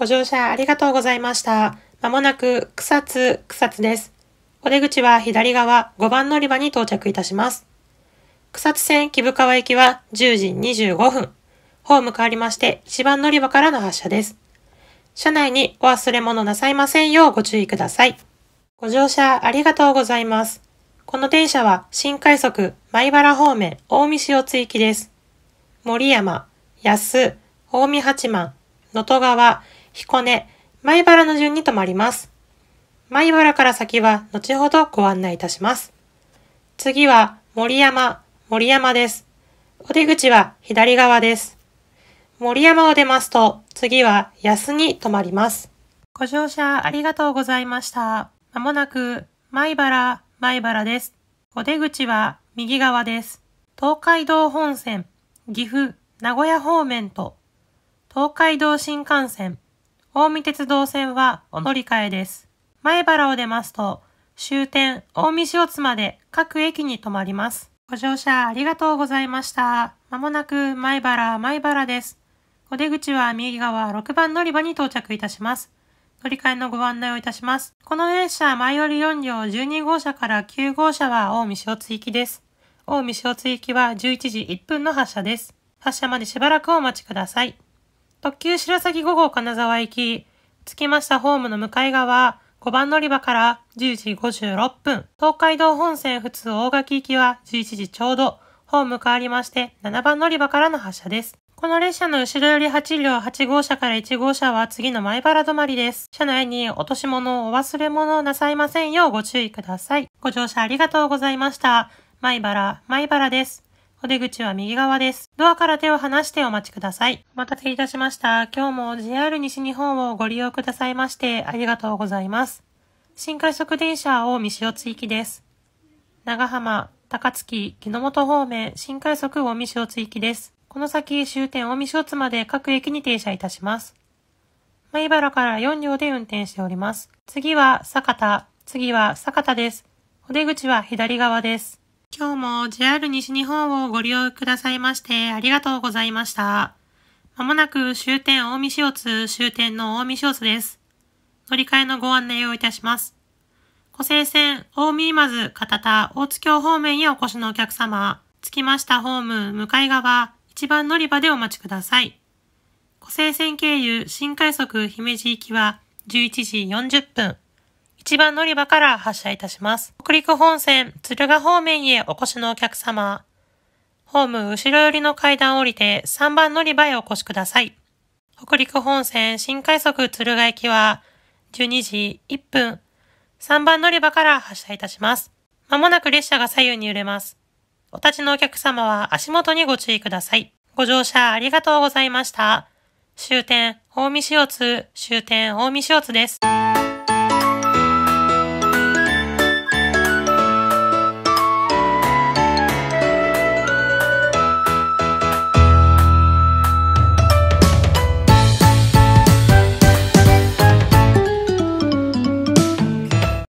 ご乗車ありがとうございました。まもなく草津、草津です。お出口は左側5番乗り場に到着いたします。草津線木深川駅は10時25分。ホーム変わりまして1番乗り場からの発車です。車内にお忘れ物なさいませんようご注意ください。ご乗車ありがとうございます。この電車は新快速、米原方面、大見塩津行きです。森山、安、大見八幡、能登川、彦根、米原の順に止まります。米原から先は後ほどご案内いたします。次は森山、森山です。お出口は左側です。森山を出ますと、次は安に止まります。ご乗車ありがとうございました。まもなく、米原、米原です。お出口は右側です。東海道本線、岐阜、名古屋方面と、東海道新幹線、近江鉄道線はお乗り換えです。前原を出ますと、終点近江塩津まで各駅に停まります。ご乗車ありがとうございました。まもなく前原前原です。お出口は右側6番乗り場に到着いたします。乗り換えのご案内をいたします。この列車前より4両12号車から9号車は近江塩津行きです。近江塩津行きは11時1分の発車です。発車までしばらくお待ちください。特急白崎5号金沢行き、着きましたホームの向かい側、5番乗り場から10時56分、東海道本線普通大垣行きは11時ちょうど、ホーム変わりまして7番乗り場からの発車です。この列車の後ろより8両8号車から1号車は次の前原止まりです。車内に落とし物、をお忘れ物をなさいませんようご注意ください。ご乗車ありがとうございました。前原、前原です。お出口は右側です。ドアから手を離してお待ちください。お待たせいたしました。今日も JR 西日本をご利用くださいましてありがとうございます。新快速電車を三塩津行きです。長浜、高槻、木の本方面、新快速を三塩津行きです。この先終点を三塩津まで各駅に停車いたします。米原から4両で運転しております。次は酒田、次は酒田です。お出口は左側です。今日も JR 西日本をご利用くださいましてありがとうございました。まもなく終点大見塩津終点の大見塩津です。乗り換えのご案内をいたします。湖西線大見今津片田大津京方面へお越しのお客様、着きましたホーム向かい側一番乗り場でお待ちください。湖西線経由新快速姫路行きは11時40分。1番乗り場から発車いたします。北陸本線、鶴ヶ方面へお越しのお客様。ホーム後ろ寄りの階段を降りて3番乗り場へお越しください。北陸本線新快速鶴ヶ駅は12時1分、3番乗り場から発車いたします。まもなく列車が左右に揺れます。お立ちのお客様は足元にご注意ください。ご乗車ありがとうございました。終点、大見塩津、終点、大見塩津です。